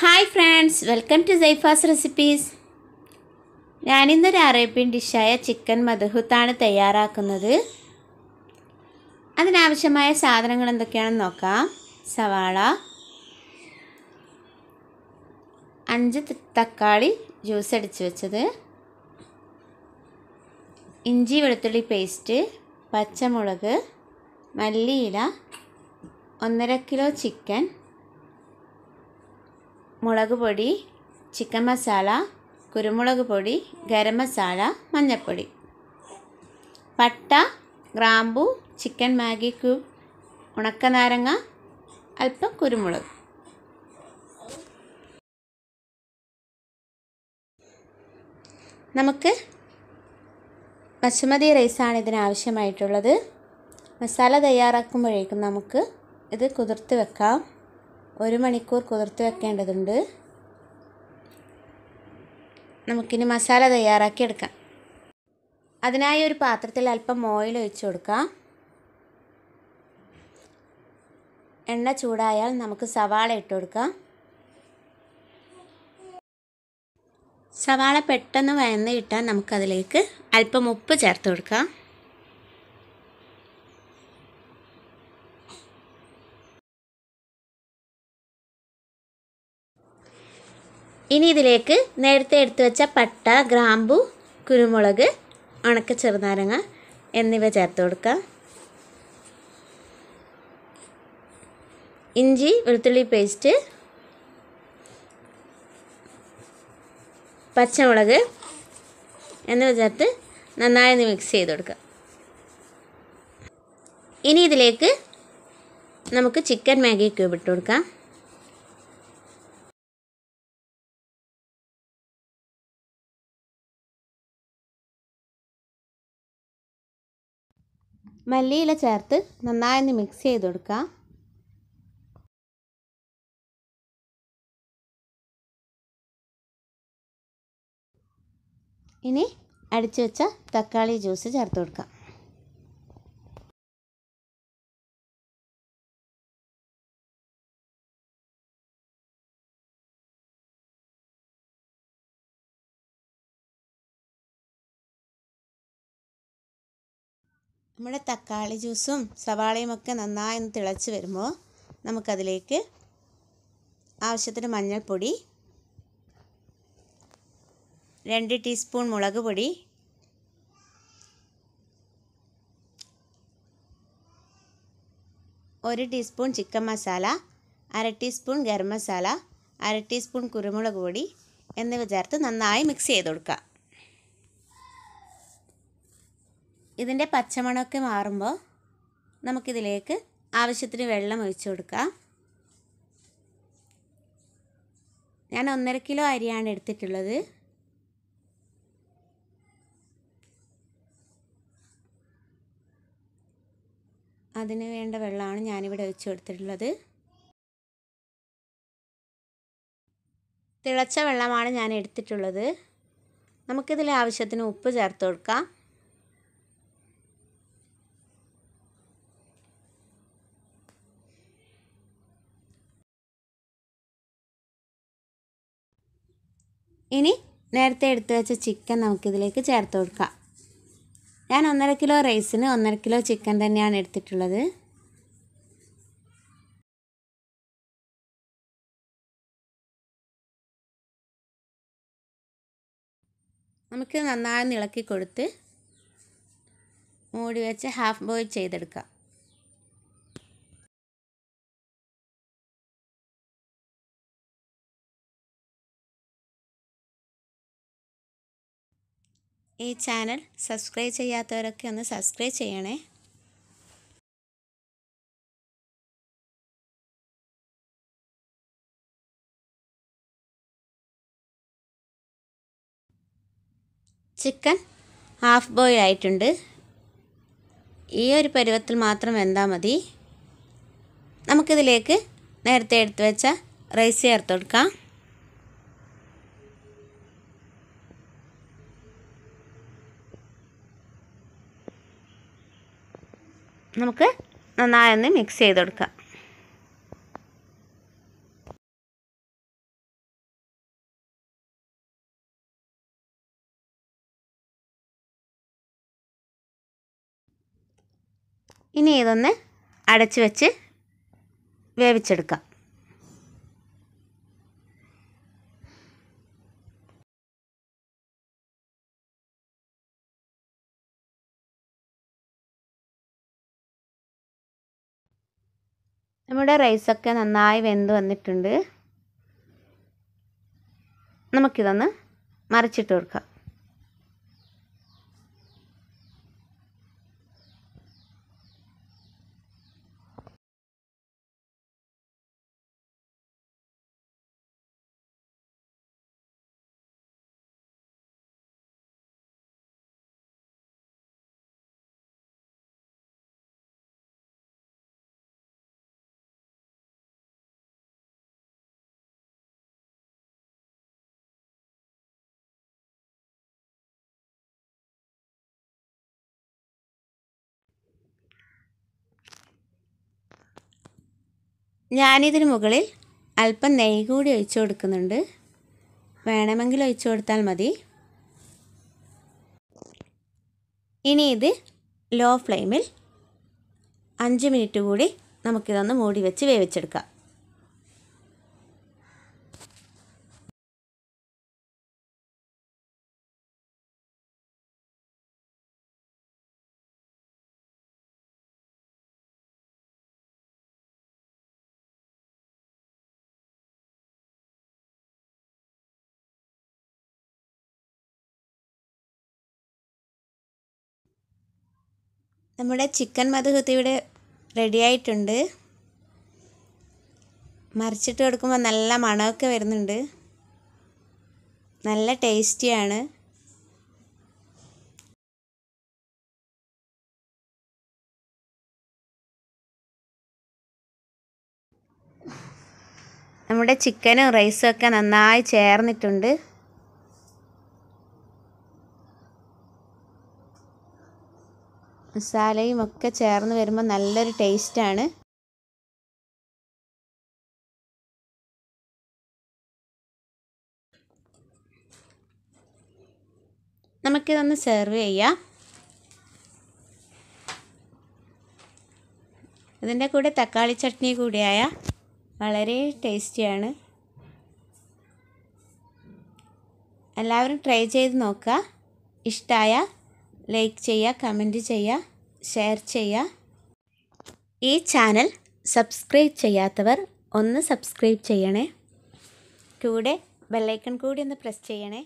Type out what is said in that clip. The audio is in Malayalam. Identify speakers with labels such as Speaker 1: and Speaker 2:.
Speaker 1: hi friends welcome to Saifa's recipes ഞാനിന്നൊരു അറേബ്യൻ ഡിഷായ ചിക്കൻ മധുഹുത്താണ് തയ്യാറാക്കുന്നത് അതിനാവശ്യമായ സാധനങ്ങൾ എന്തൊക്കെയാണെന്ന് നോക്കാം സവാള അഞ്ച് തക്കാളി ജ്യൂസ് അടിച്ച് വെച്ചത് ഇഞ്ചി വെളുത്തുള്ളി പേസ്റ്റ് പച്ചമുളക് മല്ലിയില ഒന്നര കിലോ ചിക്കൻ മുളക് പൊടി ചിക്കൻ മസാല കുരുമുളക് പൊടി ഗരം മസാല മഞ്ഞൾപ്പൊടി പട്ട ഗ്രാമ്പു ചിക്കൻ മാഗി ക്യൂബ് ഉണക്ക നാരങ്ങ അല്പം കുരുമുളക് നമുക്ക് ബസുമതി റൈസാണ് ഇതിനാവശ്യമായിട്ടുള്ളത് മസാല തയ്യാറാക്കുമ്പോഴേക്കും നമുക്ക് ഇത് കുതിർത്ത് വെക്കാം ഒരു മണിക്കൂർ കുതിർത്ത് വെക്കേണ്ടതുണ്ട് നമുക്കിനി മസാല തയ്യാറാക്കി എടുക്കാം അതിനായി ഒരു പാത്രത്തിൽ അല്പം ഓയിൽ ഒഴിച്ച് കൊടുക്കാം എണ്ണ ചൂടായാൽ നമുക്ക് സവാള ഇട്ട് കൊടുക്കാം സവാള പെട്ടെന്ന് വയന്ന് കിട്ടാൻ
Speaker 2: നമുക്കതിലേക്ക് അല്പം ഉപ്പ് ചേർത്ത് കൊടുക്കാം ഇനി ഇതിലേക്ക് നേരത്തെ എടുത്തു വെച്ച പട്ട ഗ്രാമ്പു
Speaker 1: കുരുമുളക് ഉണക്ക ചെറുനാരങ്ങ എന്നിവ ചേർത്ത് കൊടുക്കാം ഇഞ്ചി വെളുത്തുള്ളി പേസ്റ്റ് പച്ചമുളക് എന്നിവ ചേർത്ത് നന്നായി ഒന്ന് മിക്സ് ചെയ്ത് കൊടുക്കുക
Speaker 2: ഇനി ഇതിലേക്ക് നമുക്ക് ചിക്കൻ മാഗി ക്യൂബ് ഇട്ട് കൊടുക്കാം മല്ലിയില ചേർത്ത് നന്നായൊന്ന് മിക്സ് ചെയ്ത് കൊടുക്കുക ഇനി അടിച്ചു വെച്ച തക്കാളി ജ്യൂസ് ചേർത്ത് കൊടുക്കാം നമ്മുടെ തക്കാളി ജ്യൂസും
Speaker 1: സവാളയും ഒക്കെ നന്നായി ഒന്ന് തിളച്ച് വരുമ്പോൾ നമുക്കതിലേക്ക് ആവശ്യത്തിന് മഞ്ഞൾപ്പൊടി രണ്ട് ടീസ്പൂൺ മുളക് പൊടി ഒരു ടീസ്പൂൺ ചിക്കൻ മസാല അര ടീസ്പൂൺ ഗരം മസാല അര ടീസ്പൂൺ കുരുമുളക് പൊടി എന്നിവ ചേർത്ത് നന്നായി മിക്സ് ചെയ്ത് കൊടുക്കാം ഇതിൻ്റെ പച്ചമണമൊക്കെ മാറുമ്പോൾ നമുക്കിതിലേക്ക് ആവശ്യത്തിന് വെള്ളം ഒഴിച്ചു കൊടുക്കാം ഞാൻ ഒന്നര കിലോ അരിയാണ് എടുത്തിട്ടുള്ളത് അതിന് വേണ്ട വെള്ളമാണ് ഞാനിവിടെ ഒഴിച്ചു കൊടുത്തിട്ടുള്ളത് തിളച്ച വെള്ളമാണ് ഞാൻ എടുത്തിട്ടുള്ളത് നമുക്കിതിൽ ആവശ്യത്തിന് ഉപ്പ് ചേർത്ത് കൊടുക്കാം
Speaker 2: ഇനി നേരത്തെ എടുത്തു വെച്ച ചിക്കൻ
Speaker 1: നമുക്കിതിലേക്ക് ചേർത്ത് കൊടുക്കാം ഞാൻ ഒന്നര കിലോ റൈസിന് ഒന്നര കിലോ ചിക്കൻ തന്നെയാണ് എടുത്തിട്ടുള്ളത്
Speaker 2: നമുക്ക് നന്നായി ഇളക്കി കൊടുത്ത് മൂടി വെച്ച് ഹാഫ് ബോയിൽ ചെയ്തെടുക്കാം ഈ ചാനൽ സബ്സ്ക്രൈബ് ചെയ്യാത്തവരൊക്കെ ഒന്ന് സബ്സ്ക്രൈബ് ചെയ്യണേ ചിക്കൻ ഹാഫ് ബോയിൽ ആയിട്ടുണ്ട് ഈ ഒരു പരുവത്തിൽ മാത്രം
Speaker 1: വെന്താൽ മതി നമുക്കിതിലേക്ക് നേരത്തെ എടുത്തു വെച്ച റൈസ് ചേർത്ത് കൊടുക്കാം നമുക്ക്
Speaker 2: നന്നായൊന്ന് മിക്സ് ചെയ്ത് കൊടുക്കാം ഇനി ഇതൊന്ന് അടച്ചു വെച്ച് വേവിച്ചെടുക്കാം നമ്മുടെ റൈസൊക്കെ നന്നായി വെന്ത് വന്നിട്ടുണ്ട്
Speaker 1: നമുക്കിതൊന്ന് മറിച്ചിട്ട് കൊടുക്കാം
Speaker 2: ഞാനിതിന് മുകളിൽ അല്പം നെയ്യ്
Speaker 1: കൂടി ഒഴിച്ചു കൊടുക്കുന്നുണ്ട് വേണമെങ്കിൽ ഒഴിച്ചു കൊടുത്താൽ മതി ഇനി ഇത് ലോ ഫ്ലെയിമിൽ
Speaker 2: അഞ്ച് മിനിറ്റ് കൂടി നമുക്കിതൊന്ന് മൂടി വെച്ച് വേവിച്ചെടുക്കാം നമ്മുടെ ചിക്കൻ മധുഹുത്ത് ഇവിടെ
Speaker 1: റെഡി ആയിട്ടുണ്ട് മറിച്ചിട്ട് കൊടുക്കുമ്പോൾ നല്ല
Speaker 2: മണമൊക്കെ വരുന്നുണ്ട് നല്ല ടേസ്റ്റിയാണ് നമ്മുടെ ചിക്കനും
Speaker 1: റൈസും ഒക്കെ നന്നായി ചേർന്നിട്ടുണ്ട്
Speaker 2: മസാലയും ഒക്കെ ചേർന്ന് വരുമ്പോൾ നല്ലൊരു ടേസ്റ്റാണ്
Speaker 1: നമുക്കിതൊന്ന് സെർവ് ചെയ്യാം ഇതിൻ്റെ കൂടെ തക്കാളി ചട്നി കൂടിയായ വളരെ ടേസ്റ്റിയാണ് എല്ലാവരും ട്രൈ ചെയ്ത് നോക്കുക ഇഷ്ടമായ ലൈക്ക് ചെയ്യുക കമൻറ്റ് ചെയ്യുക ഷെയർ ചെയ്യുക ഈ ചാനൽ സബ്സ്ക്രൈബ് ചെയ്യാത്തവർ ഒന്ന് സബ്സ്ക്രൈബ് ചെയ്യണേ കൂടെ ബെല്ലൈക്കൺ കൂടി ഒന്ന് പ്രസ് ചെയ്യണേ